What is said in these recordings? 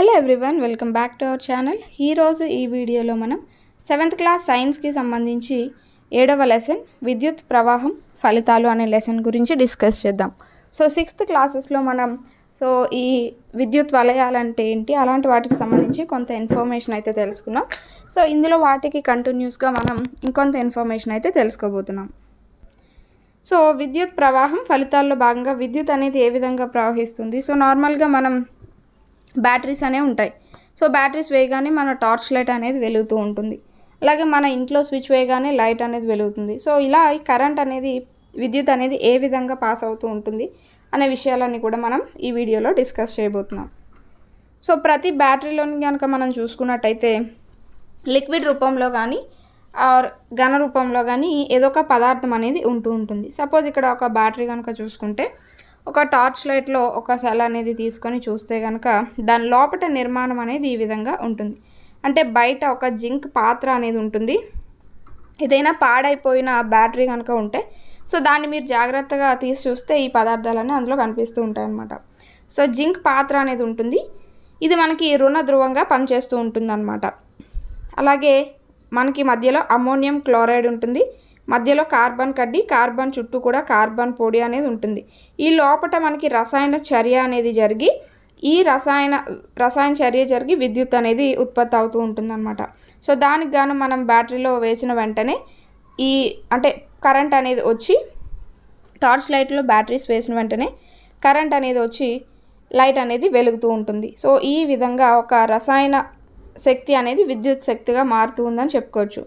hello everyone welcome back to our channel ఈరోజు ఈ వీడియోలో మనం సెవెంత్ క్లాస్ సైన్స్కి సంబంధించి ఏడవ లెసన్ విద్యుత్ ప్రవాహం ఫలితాలు అనే లెసన్ గురించి డిస్కస్ చేద్దాం సో సిక్స్త్ క్లాసెస్లో మనం సో ఈ విద్యుత్ వలయాలంటే ఏంటి అలాంటి వాటికి సంబంధించి కొంత ఇన్ఫర్మేషన్ అయితే తెలుసుకున్నాం సో ఇందులో వాటికి కంటిన్యూస్గా మనం ఇంకొంత ఇన్ఫర్మేషన్ అయితే తెలుసుకోబోతున్నాం సో విద్యుత్ ప్రవాహం ఫలితాల్లో భాగంగా విద్యుత్ అనేది ఏ విధంగా ప్రవహిస్తుంది సో నార్మల్గా మనం బ్యాటరీస్ అనేవి ఉంటాయి సో బ్యాటరీస్ వేయగానే మన టార్చ్ లైట్ అనేది వెలుగుతూ ఉంటుంది అలాగే మన ఇంట్లో స్విచ్ వేయగానే లైట్ అనేది వెలుగుతుంది సో ఇలా ఈ కరెంట్ అనేది విద్యుత్ అనేది ఏ విధంగా పాస్ అవుతూ ఉంటుంది అనే విషయాలన్నీ కూడా మనం ఈ వీడియోలో డిస్కస్ చేయబోతున్నాం సో ప్రతి బ్యాటరీలోని కనుక మనం చూసుకున్నట్టయితే లిక్విడ్ రూపంలో కానీ ఆర్ ఘన రూపంలో కానీ ఏదో ఒక పదార్థం అనేది ఉంటూ ఉంటుంది సపోజ్ ఇక్కడ ఒక బ్యాటరీ కనుక చూసుకుంటే ఒక టార్చ్ లైట్లో ఒక సెల్ అనేది తీసుకొని చూస్తే కనుక దాని లోపల నిర్మాణం అనేది ఈ విధంగా ఉంటుంది అంటే బయట ఒక జింక్ పాత్ర అనేది ఉంటుంది ఏదైనా పాడైపోయిన బ్యాటరీ కనుక ఉంటే సో దాన్ని మీరు జాగ్రత్తగా తీసి చూస్తే ఈ పదార్థాలన్నీ అందులో కనిపిస్తూ ఉంటాయన్నమాట సో జింక్ పాత్ర అనేది ఉంటుంది ఇది మనకి రుణ ధ్రువంగా పనిచేస్తూ ఉంటుంది అలాగే మనకి మధ్యలో అమోనియం క్లోరైడ్ ఉంటుంది మధ్యలో కార్బన్ కడ్డి కార్బన్ చుట్టూ కూడా కార్బన్ పొడి అనేది ఉంటుంది ఈ లోపల మనకి రసాయన చర్య అనేది జరిగి ఈ రసాయన రసాయన చర్య జరిగి విద్యుత్ అనేది ఉత్పత్తి అవుతూ ఉంటుందన్నమాట సో దానికి గాను మనం బ్యాటరీలో వేసిన వెంటనే ఈ అంటే కరెంట్ అనేది వచ్చి టార్చ్ లైట్లో బ్యాటరీస్ వేసిన వెంటనే కరెంట్ అనేది వచ్చి లైట్ అనేది వెలుగుతూ ఉంటుంది సో ఈ విధంగా ఒక రసాయన శక్తి అనేది విద్యుత్ శక్తిగా మారుతూ ఉందని చెప్పుకోవచ్చు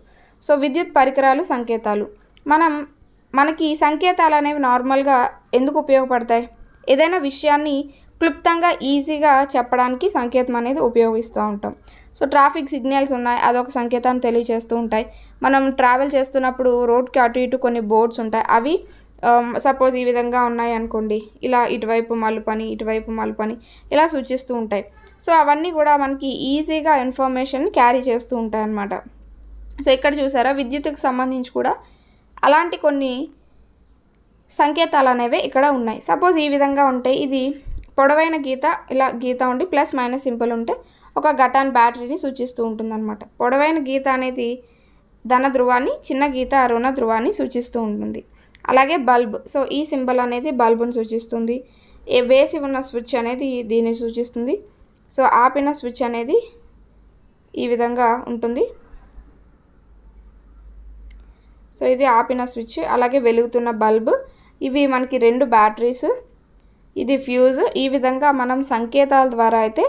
సో విద్యుత్ పరికరాలు సంకేతాలు మనం మనకి సంకేతాలు అనేవి నార్మల్గా ఎందుకు ఉపయోగపడతాయి ఏదైనా విషయాన్ని క్లుప్తంగా ఈజీగా చెప్పడానికి సంకేతం అనేది ఉపయోగిస్తూ ఉంటాం సో ట్రాఫిక్ సిగ్నల్స్ ఉన్నాయి అదొక సంకేతాన్ని తెలియజేస్తూ ఉంటాయి మనం ట్రావెల్ చేస్తున్నప్పుడు రోడ్కి అటు ఇటు కొన్ని బోర్డ్స్ ఉంటాయి అవి సపోజ్ ఈ విధంగా ఉన్నాయి అనుకోండి ఇలా ఇటువైపు మలుపని ఇటువైపు మలుపని ఇలా సూచిస్తూ ఉంటాయి సో అవన్నీ కూడా మనకి ఈజీగా ఇన్ఫర్మేషన్ క్యారీ చేస్తూ ఉంటాయి అన్నమాట సో ఇక్కడ చూసారా విద్యుత్కు సంబంధించి కూడా అలాంటి కొన్ని సంకేతాలు అనేవి ఇక్కడ ఉన్నాయి సపోజ్ ఈ విధంగా ఉంటే ఇది పొడవైన గీత ఇలా గీత ఉండి ప్లస్ మైనస్ సింపుల్ ఉంటే ఒక ఘటాన్ బ్యాటరీని సూచిస్తూ ఉంటుందన్నమాట పొడవైన గీత అనేది ధన ధ్రువాన్ని చిన్న గీత రుణ ధ్రువాన్ని సూచిస్తూ ఉంటుంది అలాగే బల్బ్ సో ఈ సింబల్ అనేది బల్బును సూచిస్తుంది ఏ వేసి ఉన్న స్విచ్ అనేది దీన్ని సూచిస్తుంది సో ఆపిన స్విచ్ అనేది ఈ విధంగా ఉంటుంది సో ఇది ఆపిన స్విచ్ అలాగే వెలుగుతున్న బల్బ్ ఇవి మనకి రెండు బ్యాటరీస్ ఇది ఫ్యూజ్ ఈ విధంగా మనం సంకేతాల ద్వారా అయితే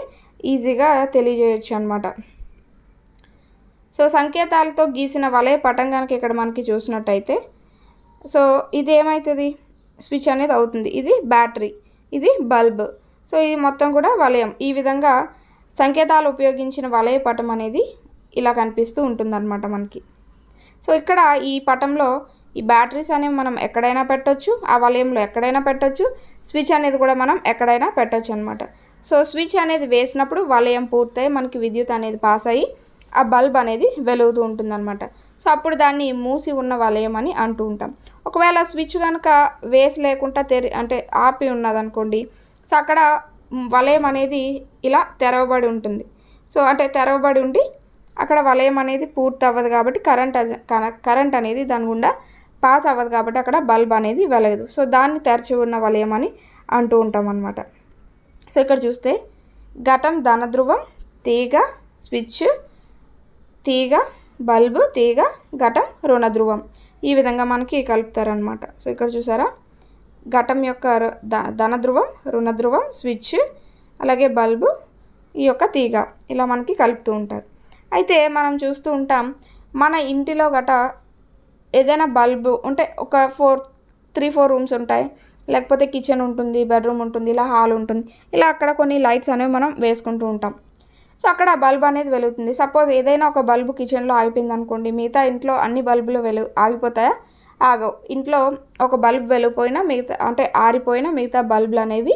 ఈజీగా తెలియజేయచ్చు అనమాట సో సంకేతాలతో గీసిన వలయ పటం కనుక ఇక్కడ మనకి చూసినట్టయితే సో ఇది ఏమవుతుంది స్విచ్ అనేది అవుతుంది ఇది బ్యాటరీ ఇది బల్బ్ సో ఇది మొత్తం కూడా వలయం ఈ విధంగా సంకేతాలు ఉపయోగించిన వలయ పటం అనేది ఇలా కనిపిస్తూ ఉంటుందన్నమాట మనకి సో ఇక్కడ ఈ పటంలో ఈ బ్యాటరీస్ అనేవి మనం ఎక్కడైనా పెట్టొచ్చు ఆ వలయంలో ఎక్కడైనా పెట్టొచ్చు స్విచ్ అనేది కూడా మనం ఎక్కడైనా పెట్టవచ్చు అనమాట సో స్విచ్ అనేది వేసినప్పుడు వలయం పూర్తయి మనకి విద్యుత్ అనేది పాస్ అయ్యి ఆ బల్బ్ అనేది వెలుగుతూ ఉంటుందన్నమాట సో అప్పుడు దాన్ని మూసి ఉన్న వలయం అని అంటూ ఉంటాం ఒకవేళ స్విచ్ కనుక వేసి లేకుండా తెరి అంటే ఆపి ఉన్నదనుకోండి సో అక్కడ వలయం అనేది ఇలా తెరవబడి ఉంటుంది సో అంటే తెరవబడి ఉండి అక్కడ వలయం అనేది పూర్తి అవ్వదు కాబట్టి కరెంట్ కరెంట్ అనేది దాని గుండా పాస్ అవ్వదు కాబట్టి అక్కడ బల్బ్ అనేది వెలగదు సో దాన్ని తెరచి ఉన్న వలయం అని అంటూ ఉంటాం అనమాట సో ఇక్కడ చూస్తే ఘటం ధ్రువం తీగ స్విచ్ తీగ బల్బు తీగ ఘటం ధ్రువం ఈ విధంగా మనకి కలుపుతారనమాట సో ఇక్కడ చూసారా ఘటం యొక్క రుణ ధ్రువం స్విచ్ అలాగే బల్బు ఈ యొక్క తీగ ఇలా మనకి కలుపుతూ ఉంటారు అయితే మనం చూస్తూ ఉంటాం మన ఇంటిలో గట ఏదైనా బల్బు అంటే ఒక ఫోర్ త్రీ ఫోర్ రూమ్స్ ఉంటాయి లేకపోతే కిచెన్ ఉంటుంది బెడ్రూమ్ ఉంటుంది ఇలా హాల్ ఉంటుంది ఇలా అక్కడ కొన్ని లైట్స్ అనేవి మనం వేసుకుంటూ ఉంటాం సో అక్కడ బల్బ్ అనేది వెలుగుతుంది సపోజ్ ఏదైనా ఒక బల్బు కిచెన్లో ఆగిపోయింది అనుకోండి మిగతా ఇంట్లో అన్ని బల్బులు వెలు ఆగిపోతాయా ఆగవు ఇంట్లో ఒక బల్బ్ వెలిగిపోయినా మిగతా అంటే ఆరిపోయినా మిగతా బల్బులు అనేవి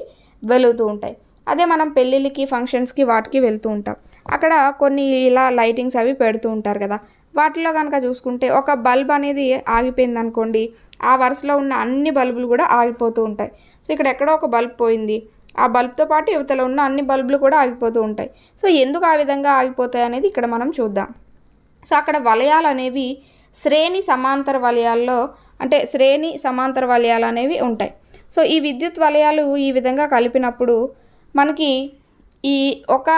వెలుగుతూ ఉంటాయి అదే మనం పెళ్ళిళ్ళకి ఫంక్షన్స్కి వాటికి వెళ్తూ ఉంటాం అక్కడ కొన్ని ఇలా లైటింగ్స్ అవి పెడుతూ ఉంటారు కదా వాటిలో కనుక చూసుకుంటే ఒక బల్బ్ అనేది ఆగిపోయింది అనుకోండి ఆ వరుసలో ఉన్న అన్ని బల్బులు కూడా ఆగిపోతూ ఉంటాయి సో ఇక్కడ ఎక్కడో ఒక బల్బ్ పోయింది ఆ బల్బ్తో పాటు యువతలో ఉన్న అన్ని బల్బులు కూడా ఆగిపోతూ ఉంటాయి సో ఎందుకు ఆ విధంగా ఆగిపోతాయి అనేది ఇక్కడ మనం చూద్దాం సో అక్కడ వలయాలు అనేవి శ్రేణి సమాంతర వలయాల్లో అంటే శ్రేణి సమాంతర వలయాలు అనేవి ఉంటాయి సో ఈ విద్యుత్ వలయాలు ఈ విధంగా కలిపినప్పుడు మనకి ఈ ఒక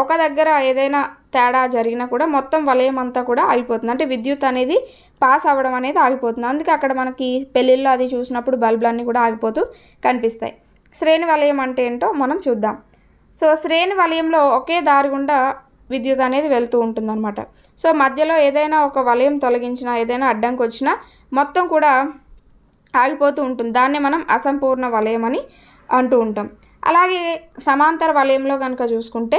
ఒక దగ్గర ఏదైనా తేడా జరిగినా కూడా మొత్తం వలయం అంతా కూడా ఆగిపోతుంది అంటే విద్యుత్ అనేది పాస్ అవ్వడం అనేది ఆగిపోతుంది అందుకే అక్కడ మనకి పెళ్ళిళ్ళు అది చూసినప్పుడు బల్బులన్నీ కూడా ఆగిపోతూ కనిపిస్తాయి శ్రేణి వలయం అంటే ఏంటో మనం చూద్దాం సో శ్రేణి వలయంలో ఒకే దారి గుండా విద్యుత్ అనేది వెళ్తూ ఉంటుందన్నమాట సో మధ్యలో ఏదైనా ఒక వలయం తొలగించినా ఏదైనా అడ్డంకి వచ్చినా మొత్తం కూడా ఆగిపోతూ ఉంటుంది దాన్నే మనం అసంపూర్ణ వలయం అని అంటూ ఉంటాం అలాగే సమాంతర వలయంలో కనుక చూసుకుంటే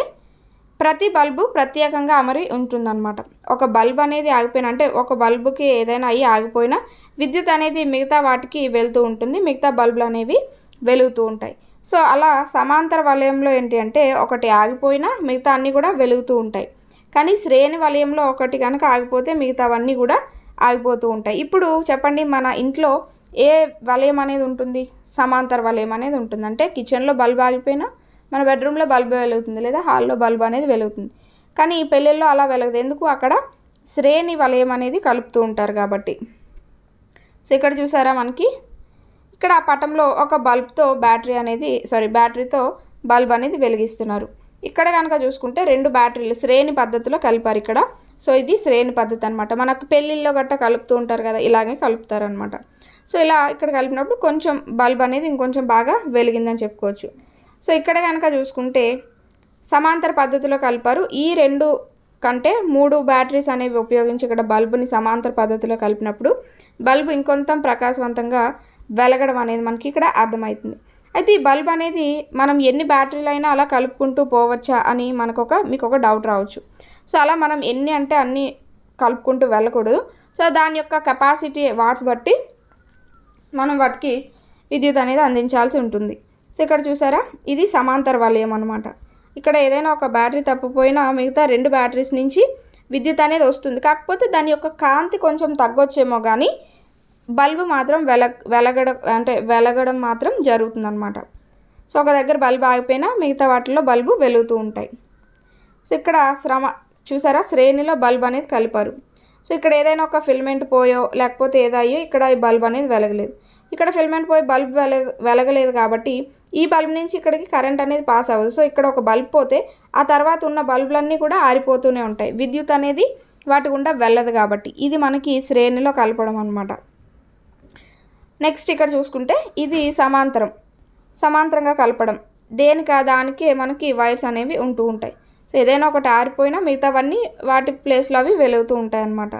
ప్రతి బల్బు ప్రత్యేకంగా అమరి ఉంటుందన్నమాట ఒక బల్బ్ అనేది ఆగిపోయిన అంటే ఒక బల్బుకి ఏదైనా అయ్యి ఆగిపోయినా విద్యుత్ అనేది మిగతా వాటికి వెళ్తూ ఉంటుంది మిగతా బల్బులు అనేవి వెలుగుతూ ఉంటాయి సో అలా సమాంతర వలయంలో ఏంటి అంటే ఒకటి ఆగిపోయినా మిగతా అన్నీ కూడా వెలుగుతూ ఉంటాయి కానీ శ్రేణి వలయంలో ఒకటి కనుక ఆగిపోతే మిగతావన్నీ కూడా ఆగిపోతూ ఉంటాయి ఇప్పుడు చెప్పండి మన ఇంట్లో ఏ వలయం అనేది ఉంటుంది సమాంతర వలయం అనేది ఉంటుంది అంటే కిచెన్లో బల్బ్ ఆగిపోయినా మన బెడ్రూమ్లో బల్బు వెలుగుతుంది లేదా హాల్లో బల్బు అనేది వెలుగుతుంది కానీ ఈ పెళ్ళిళ్ళలో అలా వెలగదు ఎందుకు అక్కడ శ్రేణి వలయం అనేది కలుపుతూ ఉంటారు కాబట్టి సో ఇక్కడ చూసారా మనకి ఇక్కడ ఆ పటంలో ఒక బల్బ్తో బ్యాటరీ అనేది సారీ బ్యాటరీతో బల్బ్ అనేది వెలిగిస్తున్నారు ఇక్కడ కనుక చూసుకుంటే రెండు బ్యాటరీలు శ్రేణి పద్ధతిలో కలిపారు ఇక్కడ సో ఇది శ్రేణి పద్ధతి అనమాట మనకు పెళ్ళిళ్ళలో గట్ట కలుపుతూ ఉంటారు కదా ఇలాగే కలుపుతారు అనమాట సో ఇలా ఇక్కడ కలిపినప్పుడు కొంచెం బల్బ్ అనేది ఇంకొంచెం బాగా వెలిగిందని చెప్పుకోవచ్చు సో ఇక్కడ కనుక చూసుకుంటే సమాంతర పద్ధతిలో కలిపారు ఈ రెండు కంటే మూడు బ్యాటరీస్ అనేవి ఉపయోగించి ఇక్కడ బల్బుని సమాంతర పద్ధతిలో కలిపినప్పుడు బల్బు ఇంకొంత ప్రకాశవంతంగా వెలగడం అనేది మనకి ఇక్కడ అర్థమవుతుంది అయితే ఈ బల్బ్ అనేది మనం ఎన్ని బ్యాటరీలైనా అలా కలుపుకుంటూ పోవచ్చా అని మనకు ఒక మీకు ఒక డౌట్ రావచ్చు సో అలా మనం ఎన్ని అంటే అన్ని కలుపుకుంటూ వెళ్ళకూడదు సో దాని యొక్క కెపాసిటీ వాట్స్ బట్టి మనం వాటికి విద్యుత్ అనేది అందించాల్సి ఉంటుంది సో ఇక్కడ చూసారా ఇది సమాంతర వలయం అనమాట ఇక్కడ ఏదైనా ఒక బ్యాటరీ తప్పిపోయినా మిగతా రెండు బ్యాటరీస్ నుంచి విద్యుత్ అనేది వస్తుంది కాకపోతే దాని యొక్క కాంతి కొంచెం తగ్గొచ్చేమో కానీ బల్బు మాత్రం వెల వెలగడం అంటే వెలగడం మాత్రం జరుగుతుంది అనమాట సో ఒక దగ్గర బల్బు ఆగిపోయినా మిగతా వాటిల్లో బల్బు వెలుగుతూ ఉంటాయి సో ఇక్కడ శ్రమ చూసారా శ్రేణిలో బల్బ్ అనేది కలిపారు సో ఇక్కడ ఏదైనా ఒక ఫిల్మెంట్ పోయో లేకపోతే ఏదయ్యో ఇక్కడ ఈ బల్బ్ అనేది వెలగలేదు ఇక్కడ ఫిల్మెంట్ పోయి బల్బ్ వెల వెలగలేదు కాబట్టి ఈ బల్బ్ నుంచి ఇక్కడికి కరెంట్ అనేది పాస్ అవ్వదు సో ఇక్కడ ఒక బల్బ్ పోతే ఆ తర్వాత ఉన్న బల్బులన్నీ కూడా ఆరిపోతూనే ఉంటాయి విద్యుత్ అనేది వాటి గుండా వెళ్ళదు కాబట్టి ఇది మనకి శ్రేణిలో కలపడం అనమాట నెక్స్ట్ ఇక్కడ చూసుకుంటే ఇది సమాంతరం సమాంతరంగా కలపడం దేనికి దానికి మనకి వైర్స్ అనేవి ఉంటూ ఉంటాయి సో ఏదైనా ఒకటి ఆరిపోయినా మిగతావన్నీ వాటి ప్లేస్లో అవి వెలుగుతూ ఉంటాయి అన్నమాట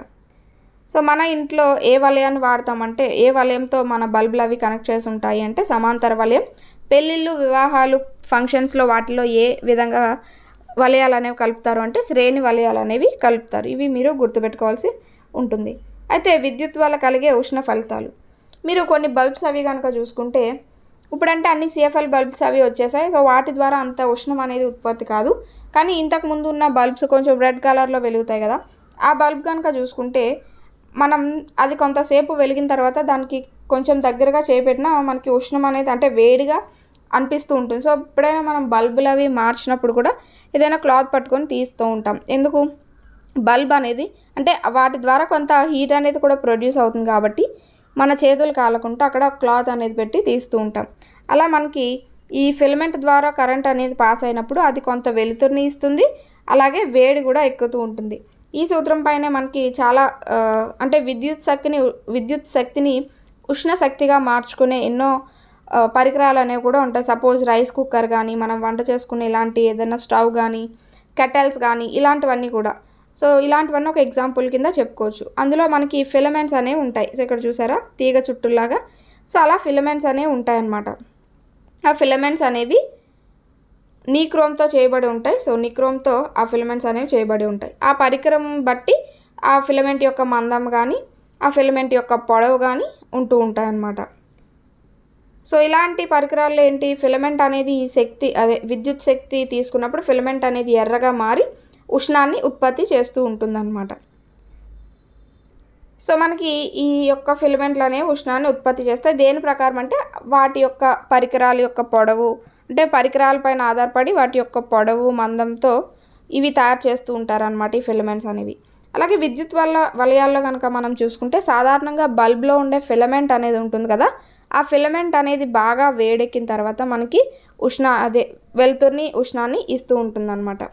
సో మన ఇంట్లో ఏ వలయాన్ని వాడతామంటే ఏ వలయంతో మన బల్బులు అవి కనెక్ట్ చేసి ఉంటాయి అంటే సమాంతర వలయం పెళ్ళిళ్ళు వివాహాలు ఫంక్షన్స్లో వాటిలో ఏ విధంగా వలయాలు అనేవి కలుపుతారు అంటే శ్రేణి వలయాలు అనేవి కలుపుతారు ఇవి మీరు గుర్తుపెట్టుకోవాల్సి ఉంటుంది అయితే విద్యుత్ వల్ల కలిగే ఉష్ణ ఫలితాలు మీరు కొన్ని బల్బ్స్ అవి కనుక చూసుకుంటే ఇప్పుడంటే అన్ని సిఎఫ్ఎల్ బల్బ్స్ అవి వచ్చేసాయి సో వాటి ద్వారా అంత ఉష్ణం అనేది ఉత్పత్తి కాదు కానీ ఇంతకుముందు ఉన్న బల్బ్స్ కొంచెం రెడ్ కలర్లో వెలుగుతాయి కదా ఆ బల్బ్ కనుక చూసుకుంటే మనం అది కొంతసేపు వెలిగిన తర్వాత దానికి కొంచెం దగ్గరగా చేపెట్టినా మనకి ఉష్ణం అనేది అంటే వేడిగా అనిపిస్తూ ఉంటుంది సో ఎప్పుడైనా మనం బల్బులు అవి మార్చినప్పుడు కూడా ఏదైనా క్లాత్ పట్టుకొని తీస్తూ ఉంటాం ఎందుకు బల్బ్ అనేది అంటే వాటి ద్వారా కొంత హీట్ అనేది కూడా ప్రొడ్యూస్ అవుతుంది కాబట్టి మన చేతులు కాలకుండా అక్కడ క్లాత్ అనేది పెట్టి తీస్తూ ఉంటాం అలా మనకి ఈ ఫిలమెంట్ ద్వారా కరెంట్ అనేది పాస్ అయినప్పుడు అది కొంత వెలుతురుని ఇస్తుంది అలాగే వేడి కూడా ఎక్కుతూ ఉంటుంది ఈ సూత్రం పైన మనకి చాలా అంటే విద్యుత్ శక్తిని విద్యుత్ శక్తిని ఉష్ణ శక్తిగా మార్చుకునే ఎన్నో పరికరాలు అనేవి కూడా ఉంటాయి సపోజ్ రైస్ కుక్కర్ కానీ మనం వంట చేసుకునే ఇలాంటి ఏదైనా స్టవ్ కానీ కెటల్స్ కానీ ఇలాంటివన్నీ కూడా సో ఇలాంటివన్నీ ఒక ఎగ్జాంపుల్ కింద చెప్పుకోవచ్చు అందులో మనకి ఫిలమెంట్స్ అనేవి ఉంటాయి సో ఇక్కడ చూసారా తీగ చుట్టూలాగా సో అలా ఫిలమెంట్స్ అనేవి ఉంటాయన్నమాట ఆ ఫిలమెంట్స్ అనేవి నీక్రోమ్తో చేయబడి ఉంటాయి సో నీక్రోమ్తో ఆ ఫిలమెంట్స్ అనేవి చేయబడి ఉంటాయి ఆ పరికరం బట్టి ఆ ఫిలమెంట్ యొక్క మందం కానీ ఆ ఫిలమెంట్ యొక్క పొడవు కానీ ఉంటూ ఉంటాయి అన్నమాట సో ఇలాంటి పరికరాల్లో ఏంటి ఫిలమెంట్ అనేది శక్తి అదే విద్యుత్ శక్తి తీసుకున్నప్పుడు ఫిలమెంట్ అనేది ఎర్రగా మారి ఉష్ణాన్ని ఉత్పత్తి చేస్తూ ఉంటుందన్నమాట సో మనకి ఈ యొక్క ఫిలమెంట్లు అనేవి ఉష్ణాన్ని ఉత్పత్తి చేస్తాయి దేని ప్రకారం అంటే వాటి యొక్క పరికరాల యొక్క పొడవు అంటే పరికరాలపైన ఆధారపడి వాటి యొక్క పొడవు మందంతో ఇవి తయారు చేస్తూ ఉంటారనమాట ఈ ఫిలమెంట్స్ అనేవి అలాగే విద్యుత్ వల్ల వలయాల్లో కనుక మనం చూసుకుంటే సాధారణంగా బల్బ్లో ఉండే ఫిలమెంట్ అనేది ఉంటుంది కదా ఆ ఫిలమెంట్ అనేది బాగా వేడెక్కిన తర్వాత మనకి ఉష్ణ అదే వెలుతురిని ఉష్ణాన్ని ఇస్తూ ఉంటుంది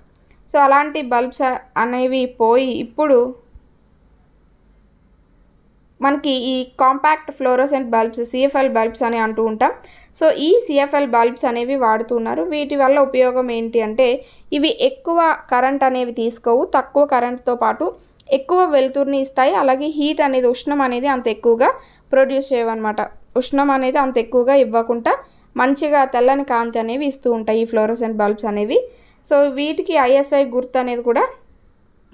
సో అలాంటి బల్బ్స్ అనేవి పోయి ఇప్పుడు మనకి ఈ compact fluorescent bulbs CFL bulbs అని అంటూ ఉంటాం సో ఈ సిఎఫ్ఎల్ బల్బ్స్ అనేవి వాడుతున్నారు వీటి వల్ల ఉపయోగం ఏంటి అంటే ఇవి ఎక్కువ కరెంట్ అనేవి తీసుకోవు తక్కువ కరెంట్తో పాటు ఎక్కువ వెలుతురుని ఇస్తాయి అలాగే హీట్ అనేది ఉష్ణం అనేది అంత ఎక్కువగా ప్రొడ్యూస్ చేయవన్నమాట ఉష్ణం అనేది అంత ఎక్కువగా ఇవ్వకుండా మంచిగా తెల్లని కాంతి అనేవి ఇస్తూ ఉంటాయి ఈ ఫ్లోరోసెంట్ బల్బ్స్ అనేవి సో వీటికి ఐఎస్ఐ గుర్తు అనేది కూడా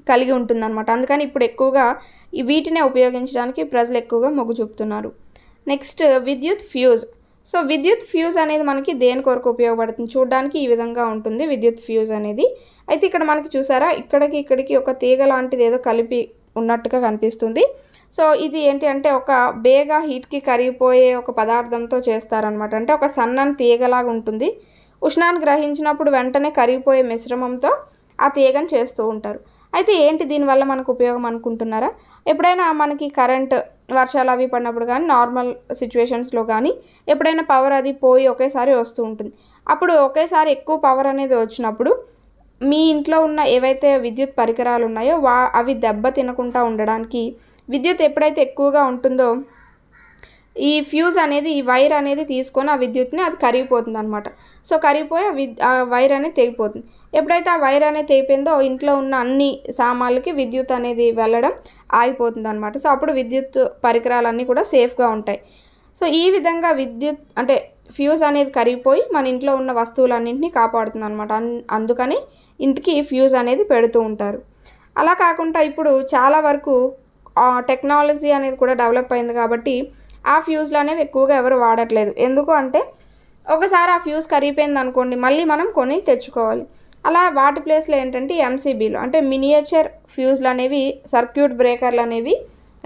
కలిగి ఉంటుందన్నమాట అందుకని ఇప్పుడు ఎక్కువగా వీటినే ఉపయోగించడానికి ప్రజలు ఎక్కువగా మొగ్గు చూపుతున్నారు నెక్స్ట్ విద్యుత్ ఫ్యూజ్ సో విద్యుత్ ఫ్యూజ్ అనేది మనకి దేని కొరకు ఉపయోగపడుతుంది చూడడానికి ఈ విధంగా ఉంటుంది విద్యుత్ ఫ్యూజ్ అనేది అయితే ఇక్కడ మనకి చూసారా ఇక్కడికి ఇక్కడికి ఒక తీగ లాంటిది ఏదో కలిపి ఉన్నట్టుగా కనిపిస్తుంది సో ఇది ఏంటి అంటే ఒక బేగా హీట్కి కరిగిపోయే ఒక పదార్థంతో చేస్తారనమాట అంటే ఒక సన్నని తీగలాగా ఉంటుంది ఉష్ణాన్ని గ్రహించినప్పుడు వెంటనే కరిగిపోయే మిశ్రమంతో ఆ తీగను చేస్తూ ఉంటారు అయితే ఏంటి దీనివల్ల మనకు ఉపయోగం అనుకుంటున్నారా ఎప్పుడైనా మనకి కరెంట్ వర్షాలు అవి పడినప్పుడు కానీ నార్మల్ సిచ్యువేషన్స్లో కానీ ఎప్పుడైనా పవర్ అది పోయి ఒకేసారి వస్తూ ఉంటుంది అప్పుడు ఒకేసారి ఎక్కువ పవర్ అనేది వచ్చినప్పుడు మీ ఇంట్లో ఉన్న ఏవైతే విద్యుత్ పరికరాలు ఉన్నాయో వా అవి దెబ్బ తినకుండా ఉండడానికి విద్యుత్ ఎప్పుడైతే ఎక్కువగా ఉంటుందో ఈ ఫ్యూజ్ అనేది ఈ వైర్ అనేది తీసుకొని ఆ విద్యుత్ని అది కరిగిపోతుంది అనమాట సో కరిగిపోయి ఆ వైర్ అనేది తెగిపోతుంది ఎప్పుడైతే ఆ వైర్ అనేది అయిపోయిందో ఇంట్లో ఉన్న అన్ని సామాన్లకి విద్యుత్ అనేది వెళ్ళడం ఆగిపోతుంది అనమాట సో అప్పుడు విద్యుత్ పరికరాలన్నీ కూడా సేఫ్గా ఉంటాయి సో ఈ విధంగా విద్యుత్ అంటే ఫ్యూజ్ అనేది కరిగిపోయి మన ఇంట్లో ఉన్న వస్తువులన్నింటినీ కాపాడుతుంది అనమాట అందుకని ఇంటికి ఫ్యూజ్ అనేది పెడుతూ ఉంటారు అలా కాకుండా ఇప్పుడు చాలా వరకు టెక్నాలజీ అనేది కూడా డెవలప్ అయింది కాబట్టి ఆ ఫ్యూజ్లు అనేవి ఎక్కువగా ఎవరు వాడట్లేదు ఎందుకు అంటే ఒకసారి ఆ ఫ్యూజ్ కరిగిపోయింది అనుకోండి మళ్ళీ మనం కొని తెచ్చుకోవాలి అలా వాటి ప్లేస్లో ఏంటంటే ఎంసీబీలు అంటే మినియేచర్ ఫ్యూజ్లు అనేవి సర్క్యూట్ బ్రేకర్లు అనేవి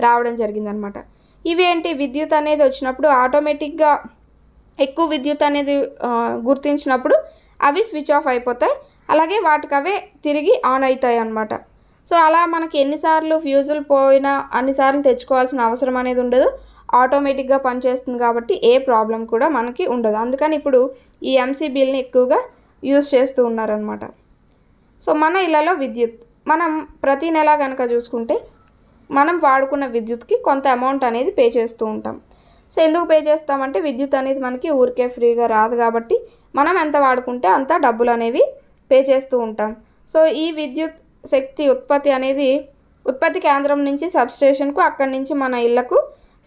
రావడం జరిగిందనమాట ఇవేంటి విద్యుత్ అనేది వచ్చినప్పుడు ఆటోమేటిక్గా ఎక్కువ విద్యుత్ అనేది గుర్తించినప్పుడు అవి స్విచ్ ఆఫ్ అయిపోతాయి అలాగే వాటికి అవే తిరిగి ఆన్ అవుతాయి అన్నమాట సో అలా మనకి ఎన్నిసార్లు ఫ్యూజులు పోయినా అన్నిసార్లు తెచ్చుకోవాల్సిన అవసరం అనేది ఉండదు ఆటోమేటిక్గా పనిచేస్తుంది కాబట్టి ఏ ప్రాబ్లం కూడా మనకి ఉండదు అందుకని ఇప్పుడు ఈ ఎంసీబీల్ని ఎక్కువగా యూజ్ చేస్తూ ఉన్నారనమాట సో మన ఇళ్ళలో విద్యుత్ మనం ప్రతి నెల కనుక చూసుకుంటే మనం వాడుకున్న విద్యుత్కి కొంత అమౌంట్ అనేది పే చేస్తూ ఉంటాం సో ఎందుకు పే చేస్తామంటే విద్యుత్ అనేది మనకి ఊరికే ఫ్రీగా రాదు కాబట్టి మనం ఎంత వాడుకుంటే అంత డబ్బులు అనేవి పే చేస్తూ ఉంటాం సో ఈ విద్యుత్ శక్తి ఉత్పత్తి అనేది ఉత్పత్తి కేంద్రం నుంచి సబ్స్టేషన్కు అక్కడి నుంచి మన ఇళ్లకు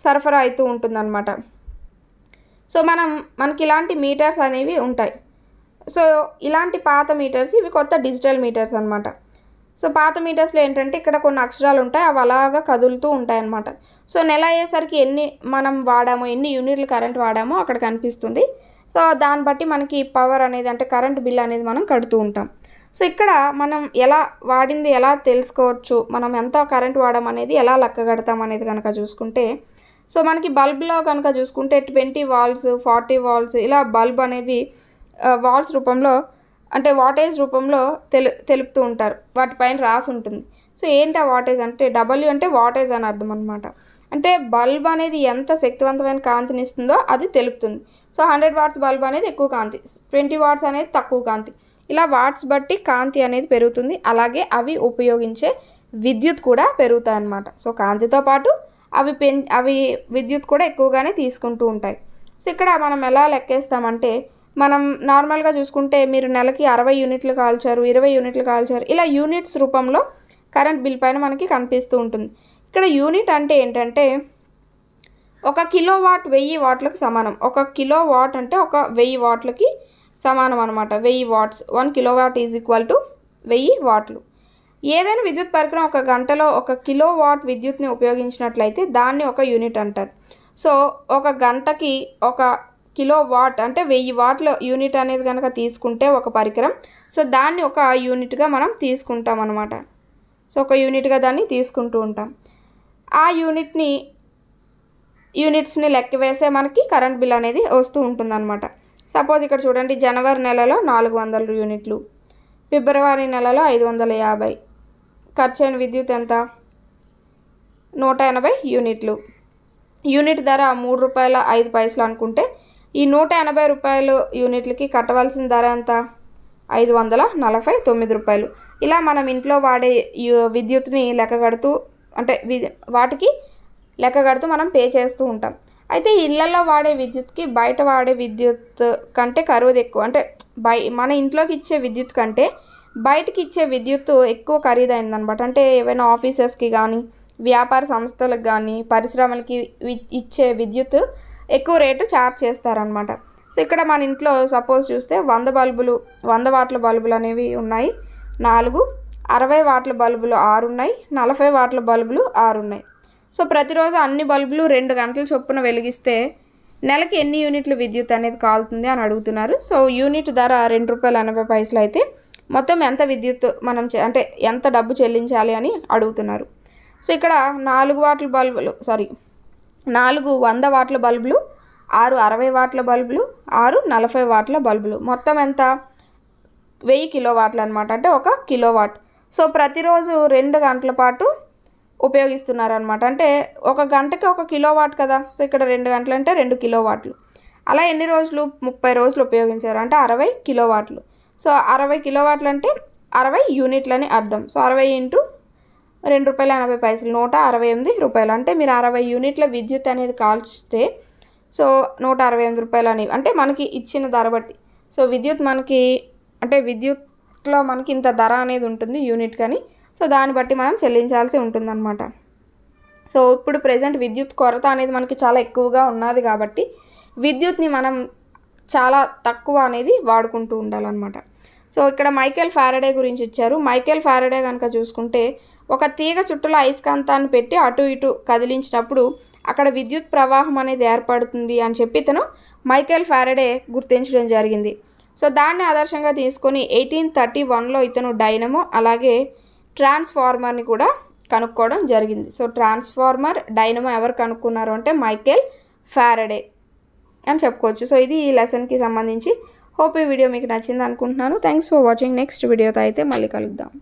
సరఫరా అవుతూ ఉంటుందన్నమాట సో మనం మనకి ఇలాంటి మీటర్స్ అనేవి ఉంటాయి సో ఇలాంటి పాత మీటర్స్ ఇవి కొత్త డిజిటల్ మీటర్స్ అనమాట సో పాత మీటర్స్లో ఏంటంటే ఇక్కడ కొన్ని అక్షరాలు ఉంటాయి అవి అలాగా కదులుతూ ఉంటాయన్నమాట సో నెల అయ్యేసరికి ఎన్ని మనం వాడామో ఎన్ని యూనిట్లు కరెంట్ వాడామో అక్కడ కనిపిస్తుంది సో దాన్ని బట్టి మనకి పవర్ అనేది అంటే కరెంట్ బిల్ అనేది మనం కడుతూ ఉంటాం సో ఇక్కడ మనం ఎలా వాడింది ఎలా తెలుసుకోవచ్చు మనం ఎంత కరెంట్ వాడడం అనేది ఎలా లెక్క కడతాం అనేది కనుక చూసుకుంటే సో మనకి బల్బ్లో కనుక చూసుకుంటే ట్వంటీ వాల్స్ ఫార్టీ వాల్స్ ఇలా బల్బ్ అనేది వాల్స్ రూపంలో అంటే వాటేజ్ రూపంలో తెలు తెలుపుతూ ఉంటారు వాటిపైన రాసి ఉంటుంది సో ఏంటి ఆ వాటేజ్ అంటే డబల్యూ అంటే వాటేజ్ అని అర్థం అనమాట అంటే బల్బ్ అనేది ఎంత శక్తివంతమైన కాంతిని ఇస్తుందో అది తెలుపుతుంది సో హండ్రెడ్ వాట్స్ బల్బ్ అనేది ఎక్కువ కాంతి ట్వంటీ వాట్స్ అనేది తక్కువ కాంతి ఇలా వాట్స్ బట్టి కాంతి అనేది పెరుగుతుంది అలాగే అవి ఉపయోగించే విద్యుత్ కూడా పెరుగుతాయి అన్నమాట సో కాంతితో పాటు అవి పెన్ అవి విద్యుత్ కూడా ఎక్కువగానే తీసుకుంటూ ఉంటాయి సో ఇక్కడ మనం ఎలా లెక్కేస్తామంటే మనం నార్మల్గా చూసుకుంటే మీరు నెలకి అరవై యూనిట్లు కాల్చారు ఇరవై యూనిట్లు కాల్చారు ఇలా యూనిట్స్ రూపంలో కరెంట్ బిల్ పైన మనకి కనిపిస్తూ ఉంటుంది ఇక్కడ యూనిట్ అంటే ఏంటంటే ఒక కిలో వాట్ వెయ్యి వాట్లకు సమానం ఒక కిలో వాట్ అంటే ఒక వెయ్యి వాట్లకి సమానం అనమాట వెయ్యి watts one kilowatt is equal to వెయ్యి వాట్లు ఏదైనా విద్యుత్ పరికరం ఒక గంటలో ఒక కిలో వాట్ విద్యుత్ని ఉపయోగించినట్లయితే దాన్ని ఒక యూనిట్ అంటారు సో ఒక గంటకి ఒక కిలో వాట్ అంటే వెయ్యి వాట్ల యూనిట్ అనేది కనుక తీసుకుంటే ఒక పరికరం సో దాన్ని ఒక యూనిట్గా మనం తీసుకుంటాం అనమాట సో ఒక యూనిట్గా దాన్ని తీసుకుంటూ ఉంటాం ఆ యూనిట్ని యూనిట్స్ని లెక్క వేసే మనకి కరెంట్ బిల్ అనేది వస్తూ ఉంటుందన్నమాట సపోజ్ ఇక్కడ చూడండి జనవరి నెలలో నాలుగు వందల యూనిట్లు ఫిబ్రవరి నెలలో ఐదు వందల యాభై ఖర్చైన విద్యుత్ ఎంత నూట ఎనభై యూనిట్లు యూనిట్ ధర మూడు రూపాయల ఐదు పైసలు అనుకుంటే ఈ నూట ఎనభై రూపాయలు యూనిట్లకి కట్టవలసిన ధర ఎంత ఐదు వందల నలభై తొమ్మిది రూపాయలు ఇలా మనం ఇంట్లో వాడే విద్యుత్ని లెక్క కడుతూ అంటే వాటికి లెక్క కడుతూ మనం పే చేస్తూ ఉంటాం అయితే ఇళ్లలో వాడే విద్యుత్కి బయట వాడే విద్యుత్ కంటే కరువు ఎక్కువ అంటే బయ మన ఇంట్లోకి ఇచ్చే విద్యుత్ కంటే బయటకి ఇచ్చే విద్యుత్ ఎక్కువ ఖరీదైందనమాట అంటే ఏవైనా ఆఫీసెస్కి కానీ వ్యాపార సంస్థలకు కానీ పరిశ్రమలకి ఇచ్చే విద్యుత్ ఎక్కువ రేటు ఛార్జ్ చేస్తారనమాట సో ఇక్కడ మన ఇంట్లో సపోజ్ చూస్తే వంద బల్బులు వంద వాట్ల బల్బులు అనేవి ఉన్నాయి నాలుగు అరవై వాట్ల బల్బులు ఆరు ఉన్నాయి నలభై వాట్ల బల్బులు ఆరు ఉన్నాయి సో ప్రతిరోజు అన్ని బల్బులు రెండు గంటల చొప్పున వెలిగిస్తే నెలకి ఎన్ని యూనిట్లు విద్యుత్ అనేది కాలుతుంది అని అడుగుతున్నారు సో యూనిట్ ధర రెండు రూపాయల ఎనభై పైసలు అయితే మొత్తం ఎంత విద్యుత్ మనం అంటే ఎంత డబ్బు చెల్లించాలి అని అడుగుతున్నారు సో ఇక్కడ నాలుగు వాట్ల బల్బులు సారీ నాలుగు వంద వాట్ల బల్బులు ఆరు అరవై వాట్ల బల్బులు ఆరు నలభై వాట్ల బల్బులు మొత్తం ఎంత వెయ్యి కిలోవాట్లు అనమాట అంటే ఒక కిలోవాట్ సో ప్రతిరోజు రెండు గంటల పాటు ఉపయోగిస్తున్నారనమాట అంటే ఒక గంటకి ఒక కిలోవాట్ కదా సో ఇక్కడ రెండు గంటలు అంటే రెండు కిలోవాట్లు అలా ఎన్ని రోజులు ముప్పై రోజులు ఉపయోగించారు అంటే అరవై కిలోవాట్లు సో అరవై కిలోవాట్లు అంటే అరవై యూనిట్లని అర్థం సో అరవై ఇంటూ రెండు రూపాయల ఎనభై పైసలు నూట అరవై ఎనిమిది రూపాయలు అంటే మీరు అరవై యూనిట్ల విద్యుత్ అనేది కాల్చిస్తే సో నూట అరవై ఎనిమిది రూపాయలు అనేవి అంటే మనకి ఇచ్చిన ధర బట్టి సో విద్యుత్ మనకి అంటే విద్యుత్లో మనకి ఇంత ధర అనేది ఉంటుంది యూనిట్ కానీ సో దాన్ని బట్టి మనం చెల్లించాల్సి ఉంటుందన్నమాట సో ఇప్పుడు ప్రజెంట్ విద్యుత్ కొరత అనేది మనకి చాలా ఎక్కువగా ఉన్నది కాబట్టి విద్యుత్ని మనం చాలా తక్కువ అనేది వాడుకుంటూ ఉండాలన్నమాట సో ఇక్కడ మైకేల్ ఫారడే గురించి ఇచ్చారు మైకేల్ ఫారడే కనుక చూసుకుంటే ఒక తీగ చుట్టూల అయస్కాంతాన్ని పెట్టి అటు ఇటు కదిలించినప్పుడు అక్కడ విద్యుత్ ప్రవాహం అనేది ఏర్పడుతుంది అని చెప్పి ఇతను మైకేల్ ఫారడే గుర్తించడం జరిగింది సో దాన్ని ఆదర్శంగా తీసుకొని ఎయిటీన్ థర్టీ వన్లో ఇతను డైనమో అలాగే ట్రాన్స్ఫార్మర్ని కూడా కనుక్కోవడం జరిగింది సో ట్రాన్స్ఫార్మర్ డైనమో ఎవరు కనుక్కున్నారు అంటే మైకేల్ ఫారడే అని చెప్పుకోవచ్చు సో ఇది ఈ లెసన్కి సంబంధించి హోప్ ఈ వీడియో మీకు నచ్చింది అనుకుంటున్నాను థ్యాంక్స్ ఫర్ వాచింగ్ నెక్స్ట్ వీడియోతో అయితే మళ్ళీ కలుద్దాం